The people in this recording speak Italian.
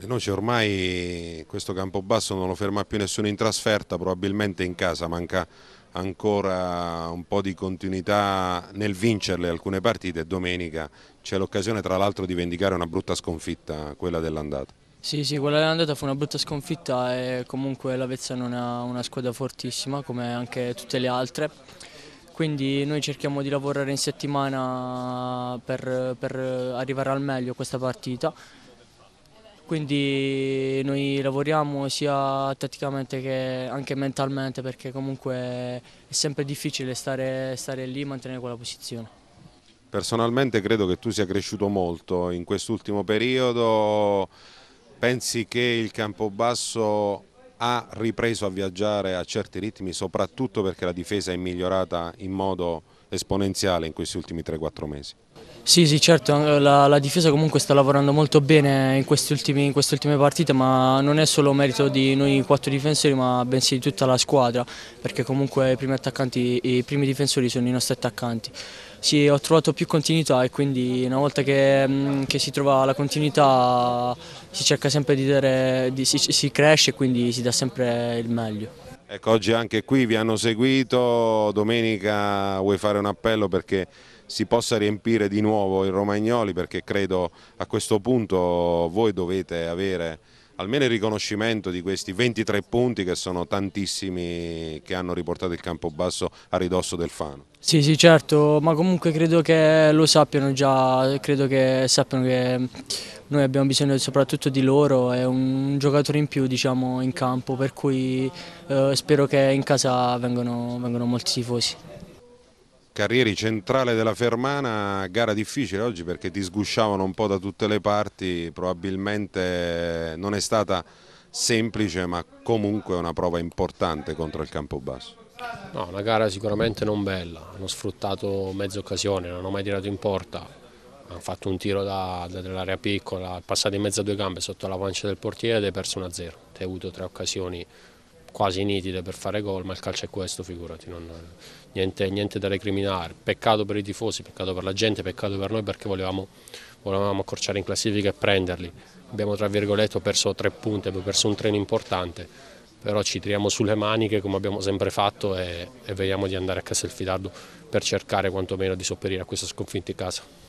De Noce ormai questo campo basso, non lo ferma più nessuno in trasferta, probabilmente in casa manca ancora un po' di continuità nel vincerle alcune partite. Domenica c'è l'occasione tra l'altro di vendicare una brutta sconfitta, quella dell'andata. Sì, sì, quella dell'andata fu una brutta sconfitta e comunque l'Avezza non ha una squadra fortissima come anche tutte le altre. Quindi noi cerchiamo di lavorare in settimana per, per arrivare al meglio questa partita quindi noi lavoriamo sia tatticamente che anche mentalmente perché comunque è sempre difficile stare, stare lì e mantenere quella posizione. Personalmente credo che tu sia cresciuto molto in quest'ultimo periodo, pensi che il Campobasso ha ripreso a viaggiare a certi ritmi soprattutto perché la difesa è migliorata in modo esponenziale in questi ultimi 3-4 mesi? Sì, sì, certo, eh, la, la, difesa comunque sta lavorando molto bene in, ultimi, in, queste ultime partite, ma non è solo merito di noi quattro difensori, ma bensì di tutta la squadra, perché comunque i primi, i primi difensori sono i nostri attaccanti sì, ho trovato più continuità e quindi una volta che, mm, che si trova la continuità si cerca sempre di dare, di, si, si cresce e quindi si dà sempre il meglio. Ecco, oggi anche qui vi hanno seguito, domenica vuoi fare un appello perché si possa riempire di nuovo il Romagnoli perché credo a questo punto voi dovete avere almeno il riconoscimento di questi 23 punti che sono tantissimi che hanno riportato il campo basso a ridosso del Fano. Sì, sì, certo, ma comunque credo che lo sappiano già, credo che sappiano che noi abbiamo bisogno soprattutto di loro, è un giocatore in più diciamo, in campo, per cui eh, spero che in casa vengano, vengano molti tifosi. Carrieri centrale della Fermana, gara difficile oggi perché ti sgusciavano un po' da tutte le parti, probabilmente non è stata semplice ma comunque una prova importante contro il Campobasso. No, una gara sicuramente non bella, hanno sfruttato mezza occasione, non hanno mai tirato in porta, hanno fatto un tiro dall'area piccola, passato in mezzo a due gambe sotto la pancia del portiere ed hai perso 1-0, hai avuto tre occasioni quasi nitide per fare gol, ma il calcio è questo, figurati, non, niente, niente, da recriminare. Peccato per i tifosi, peccato per la gente, peccato per noi perché volevamo, volevamo accorciare in classifica e prenderli. Abbiamo tra virgolette perso tre punti, abbiamo perso un treno importante, però ci tiriamo sulle maniche come abbiamo sempre fatto e, e vediamo di andare a Castelfidardo per cercare quantomeno di sopperire a questa sconfitta in casa.